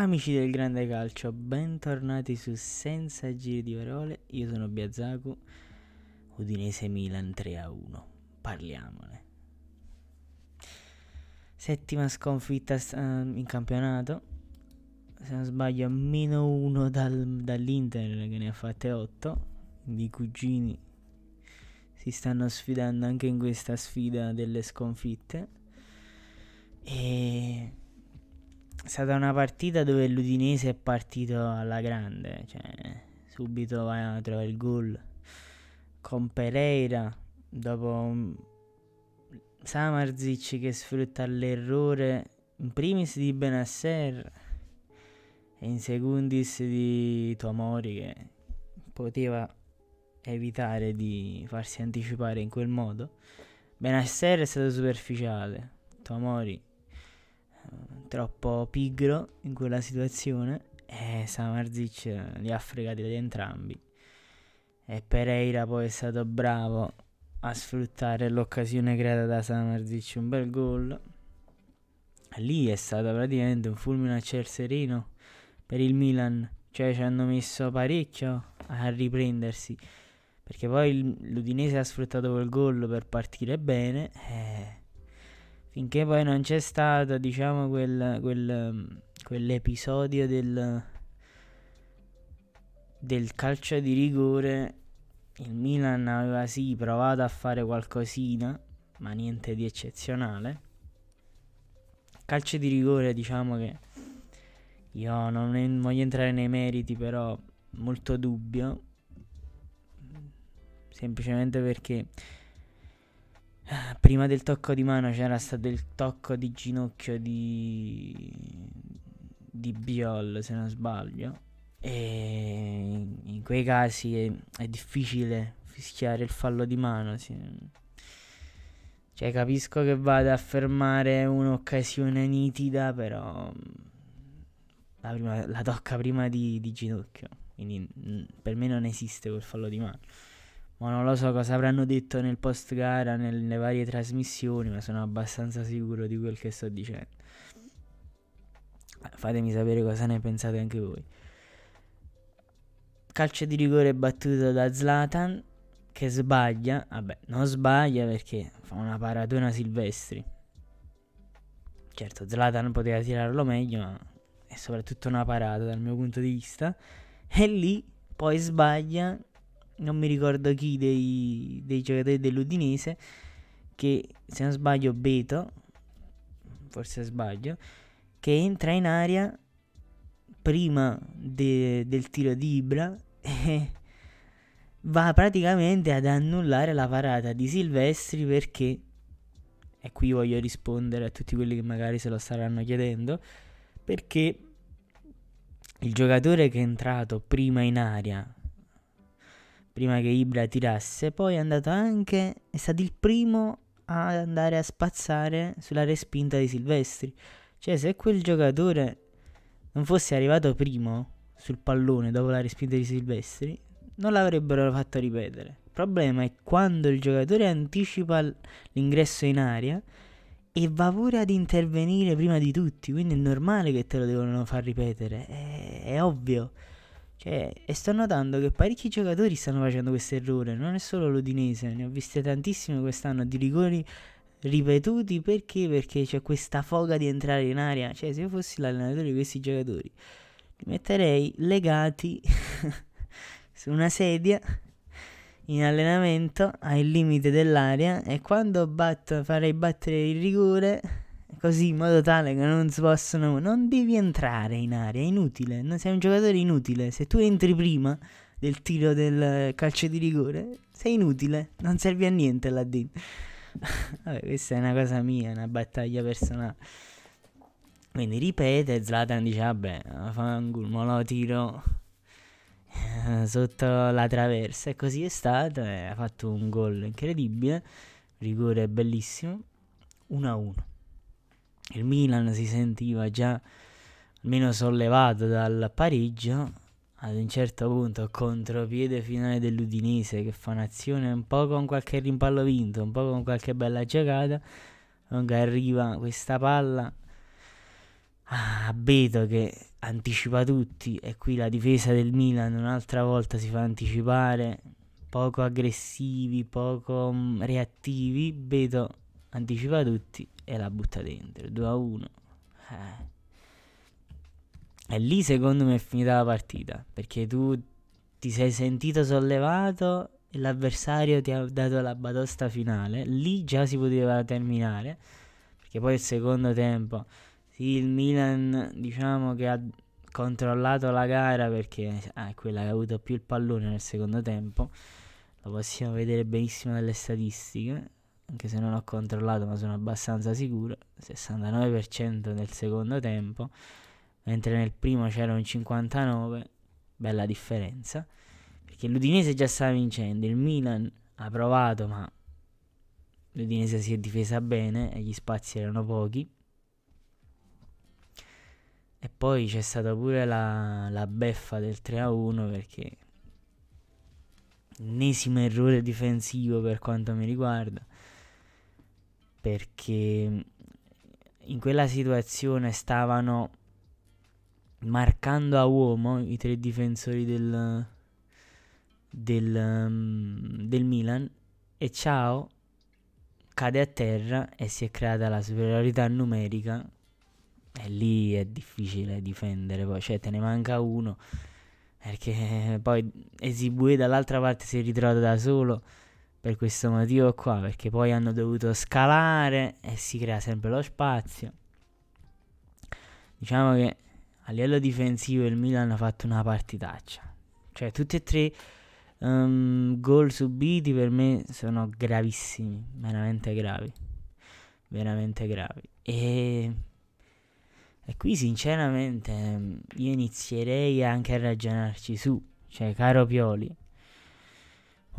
Amici del grande calcio, bentornati su Senza giri di parole, io sono Biazaku, Udinese Milan 3 a 1, parliamone. Settima sconfitta ehm, in campionato, se non sbaglio meno 1 dal, dall'Inter che ne ha fatte 8, i cugini si stanno sfidando anche in questa sfida delle sconfitte. E è stata una partita dove l'Udinese è partito alla grande, cioè subito va a trovare il gol con Pereira, dopo Samarzic che sfrutta l'errore in primis di Benasser e in secundis di Tomori che poteva evitare di farsi anticipare in quel modo. Benasser è stato superficiale, Tomori troppo pigro in quella situazione e Samarzic li ha fregati da entrambi. E Pereira poi è stato bravo a sfruttare l'occasione creata da Samarzic, un bel gol. Lì è stato praticamente un fulmine a ciel sereno per il Milan, cioè ci hanno messo parecchio a riprendersi. Perché poi l'Udinese ha sfruttato quel gol per partire bene. Eh, Finché poi non c'è stato, diciamo, quel, quel, mm, quell'episodio del, del calcio di rigore, il Milan aveva sì provato a fare qualcosina, ma niente di eccezionale. Calcio di rigore, diciamo che io non voglio entrare nei meriti, però molto dubbio. Semplicemente perché Prima del tocco di mano c'era stato il tocco di ginocchio di, di Biol, se non sbaglio. E in quei casi è, è difficile fischiare il fallo di mano. Sì. Cioè, capisco che vada a fermare un'occasione nitida, però mm, la, prima, la tocca prima di, di ginocchio. Quindi mm, per me non esiste quel fallo di mano. Ma non lo so cosa avranno detto nel post gara, nelle varie trasmissioni, ma sono abbastanza sicuro di quel che sto dicendo. Fatemi sapere cosa ne pensate anche voi. Calcio di rigore battuto da Zlatan che sbaglia, vabbè, non sbaglia perché fa una paratona Silvestri. Certo, Zlatan poteva tirarlo meglio, ma è soprattutto una parata dal mio punto di vista. E lì poi sbaglia non mi ricordo chi dei, dei giocatori dell'Udinese, che se non sbaglio Beto, forse sbaglio, che entra in aria prima de, del tiro di Ibra e va praticamente ad annullare la parata di Silvestri perché, e qui voglio rispondere a tutti quelli che magari se lo staranno chiedendo, perché il giocatore che è entrato prima in aria prima che Ibra tirasse, poi è andato anche, è stato il primo ad andare a spazzare sulla respinta di Silvestri. Cioè se quel giocatore non fosse arrivato primo sul pallone dopo la respinta di Silvestri, non l'avrebbero fatto ripetere. Il problema è quando il giocatore anticipa l'ingresso in aria e va pure ad intervenire prima di tutti, quindi è normale che te lo devono far ripetere, è, è ovvio. Cioè, e sto notando che parecchi giocatori stanno facendo questo errore, non è solo l'Udinese, ne ho viste tantissime quest'anno di rigori ripetuti perché? Perché c'è questa foga di entrare in aria. Cioè, se io fossi l'allenatore di questi giocatori, li metterei legati su una sedia in allenamento al limite dell'area e quando bat- farei battere il rigore così in modo tale che non si possono. Non devi entrare in area, è inutile. Non sei un giocatore inutile. Se tu entri prima del tiro del calcio di rigore, sei inutile, non servi a niente là dentro. Vabbè, questa è una cosa mia, una battaglia personale. Quindi ripete, Zlatan dice, vabbè, fa un mo lo tiro eh, sotto la traversa. E così è stato, e ha fatto un gol incredibile, rigore bellissimo, 1-1 il Milan si sentiva già almeno sollevato dal pareggio ad un certo punto contropiede finale dell'Udinese che fa un'azione un po' con qualche rimpallo vinto, un po' con qualche bella giocata, comunque arriva questa palla a ah, Beto che anticipa tutti e qui la difesa del Milan un'altra volta si fa anticipare, poco aggressivi, poco mh, mm, reattivi, Beto anticipa tutti e la butta dentro 2 a 1 eh. e lì secondo me è finita la partita perché tu ti sei sentito sollevato e l'avversario ti ha dato la batosta finale lì già si poteva terminare perché poi il secondo tempo sì il Milan diciamo che ha controllato la gara perché ah, eh, è quella che ha avuto più il pallone nel secondo tempo lo possiamo vedere benissimo dalle statistiche anche se non ho controllato ma sono abbastanza sicuro, 69% nel secondo tempo, mentre nel primo c'era un 59%, bella differenza, perché l'Udinese già stava vincendo, il Milan ha provato ma l'Udinese si è difesa bene e gli spazi erano pochi. E poi c'è stata pure la, la beffa del 3-1 perché ennesimo errore difensivo per quanto mi riguarda perché mhmm, in quella situazione stavano marcando a uomo i tre difensori del, del, um, del Milan e Ciao cade a terra e si è creata la superiorità numerica e lì è difficile difendere poi, cioè te ne manca uno perché poi Esibue dall'altra parte si è ritrovato da solo per questo motivo qua, perché poi hanno dovuto scalare e si crea sempre lo spazio. Diciamo che a livello difensivo il Milan ha fatto una partitaccia. Cioè tutti e tre um, gol subiti per me sono gravissimi, veramente gravi. Veramente gravi. E e qui sinceramente ehm, io inizierei anche a ragionarci su, cioè caro Pioli,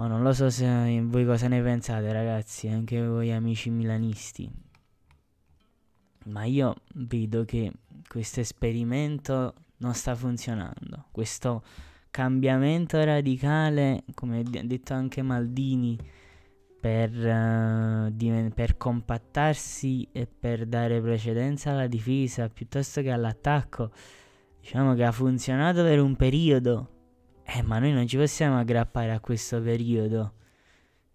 Oh, non lo so se eh, voi cosa ne pensate ragazzi, anche voi amici milanisti. Ma io vedo che questo esperimento non sta funzionando. Questo cambiamento radicale, come ha detto anche Maldini, per, uh, per, compattarsi e per dare precedenza alla difesa piuttosto che all'attacco. Diciamo che ha funzionato per un periodo, eh, ma noi non ci possiamo aggrappare a questo periodo.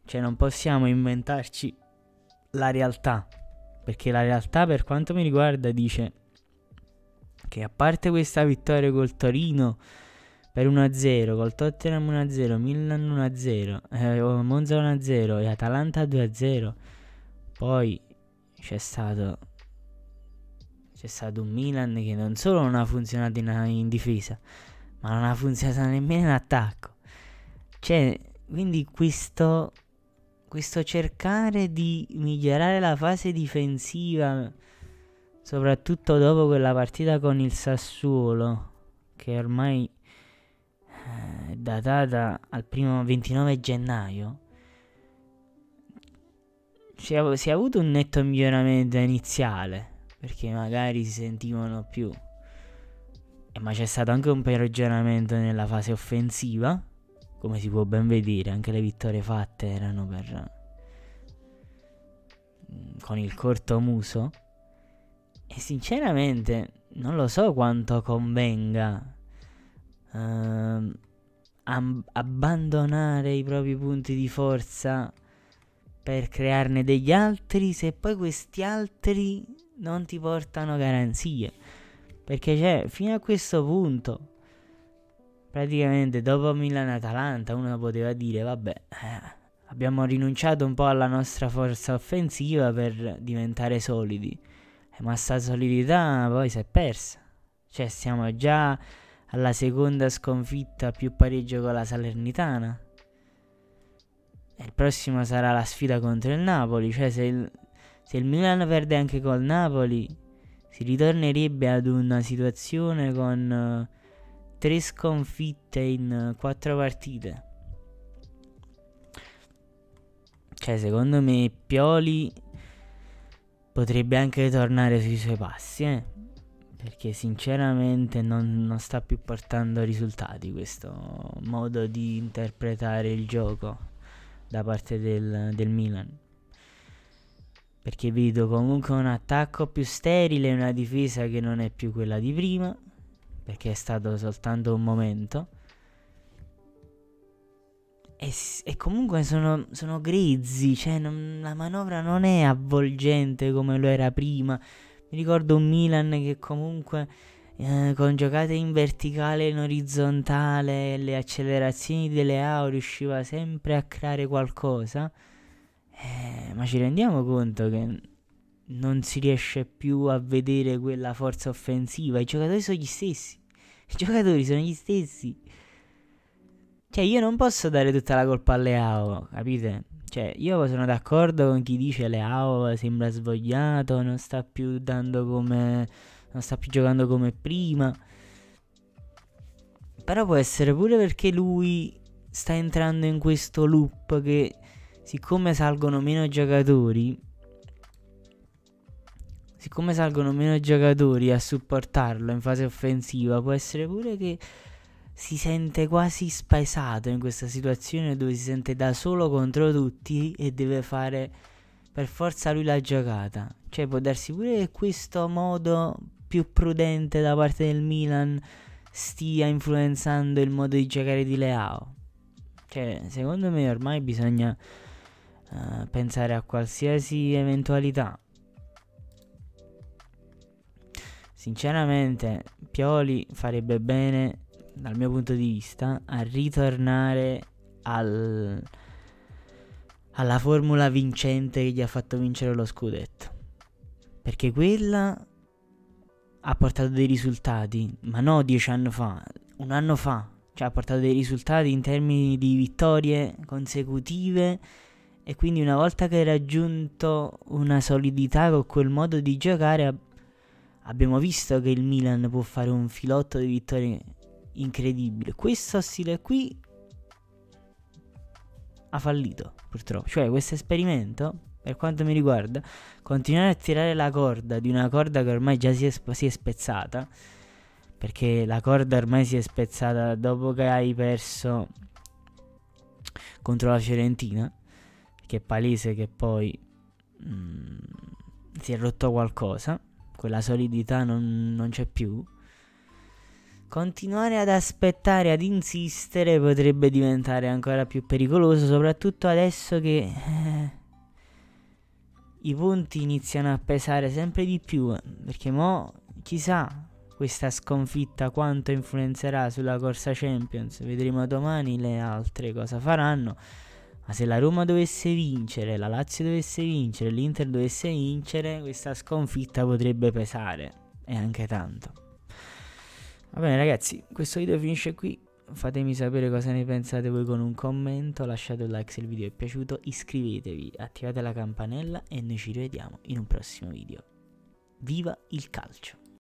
Cioè, non possiamo inventarci la realtà. Perché la realtà, per quanto mi riguarda, dice che a parte questa vittoria col Torino per 1-0, col Tottenham 1-0, Milan 1-0, eh, Monza 1-0 e Atalanta 2-0, poi c'è stato c'è stato un Milan che non solo non ha funzionato in, in difesa, ma non ha funzionato nemmeno in attacco. Cioè, quindi questo, questo cercare di migliorare la fase difensiva, soprattutto dopo quella partita con il Sassuolo, che ormai eh, è datata al primo 29 gennaio, si è, si è avuto un netto miglioramento iniziale, perché magari si sentivano più eh, ma c'è stato anche un pereggiamento nella fase offensiva, come si può ben vedere, anche le vittorie fatte erano per... Mm, con il corto muso. E sinceramente non lo so quanto convenga ehm, ab- abbandonare i propri punti di forza per crearne degli altri se poi questi altri non ti portano garanzie. Perché cioè, fino a questo punto, praticamente dopo Milan-Atalanta, uno poteva dire, vabbè, eh, abbiamo rinunciato un po' alla nostra forza offensiva per diventare solidi. Eh, ma sta solidità poi si è persa. Cioè, siamo già alla seconda sconfitta più pareggio con la Salernitana. E il prossimo sarà la sfida contro il Napoli. Cioè, se il, se il Milan perde anche col Napoli, si ritornerebbe ad una situazione con uh, tre sconfitte in uh, quattro partite. Cioè, secondo me Pioli potrebbe anche tornare sui suoi passi, eh? Perché sinceramente non, non sta più portando risultati questo modo di interpretare il gioco da parte del, del Milan. Perché vedo comunque un attacco più sterile e una difesa che non è più quella di prima. Perché è stato soltanto un momento. E, e comunque sono, sono grezzi, cioè non, la manovra non è avvolgente come lo era prima. Mi ricordo un Milan che comunque eh, con giocate in verticale e in orizzontale, le accelerazioni delle AO riusciva sempre a creare qualcosa. Eh, ma ci rendiamo conto che non si riesce più a vedere quella forza offensiva. I giocatori sono gli stessi. I giocatori sono gli stessi. Cioè, io non posso dare tutta la colpa a Leao, capite? Cioè, io sono d'accordo con chi dice Leao sembra svogliato, non sta più dando come... non sta più giocando come prima. Però può essere pure perché lui sta entrando in questo loop che siccome salgono meno giocatori, siccome salgono meno giocatori a supportarlo in fase offensiva, può essere pure che si sente quasi spesato in questa situazione dove si sente da solo contro tutti e deve fare per forza lui la giocata. Cioè può darsi pure che questo modo più prudente da parte del Milan stia influenzando il modo di giocare di Leao. Cioè, secondo me ormai bisogna eh, pensare a qualsiasi eventualità. Sinceramente, Pioli farebbe bene, dal mio punto di vista, a ritornare al, alla formula vincente che gli ha fatto vincere lo scudetto. Perché quella ha portato dei risultati, ma no dieci anni fa, un anno fa, cioè ha portato dei risultati in termini di vittorie consecutive e quindi una volta che hai raggiunto una solidità con quel modo di giocare, ab- abbiamo visto che il Milan può fare un filotto di vittorie incredibile. Questo stile qui ha fallito, purtroppo. Cioè, questo esperimento, per quanto mi riguarda, continuare a tirare la corda di una corda che ormai già si è, sp- si è spezzata, perché la corda ormai si è spezzata dopo che hai perso contro la Fiorentina che è palese che poi mh, mm, si è rotto qualcosa, quella solidità non, non c'è più. Continuare ad aspettare, ad insistere potrebbe diventare ancora più pericoloso, soprattutto adesso che eh, i punti iniziano a pesare sempre di più, perché mo chissà questa sconfitta quanto influenzerà sulla corsa Champions, vedremo domani le altre cosa faranno. Ma se la Roma dovesse vincere, la Lazio dovesse vincere, l'Inter dovesse vincere, questa sconfitta potrebbe pesare. E anche tanto. Va bene ragazzi, questo video finisce qui. Fatemi sapere cosa ne pensate voi con un commento, lasciate un like se il video è piaciuto, iscrivetevi, attivate la campanella e noi ci rivediamo in un prossimo video. Viva il calcio!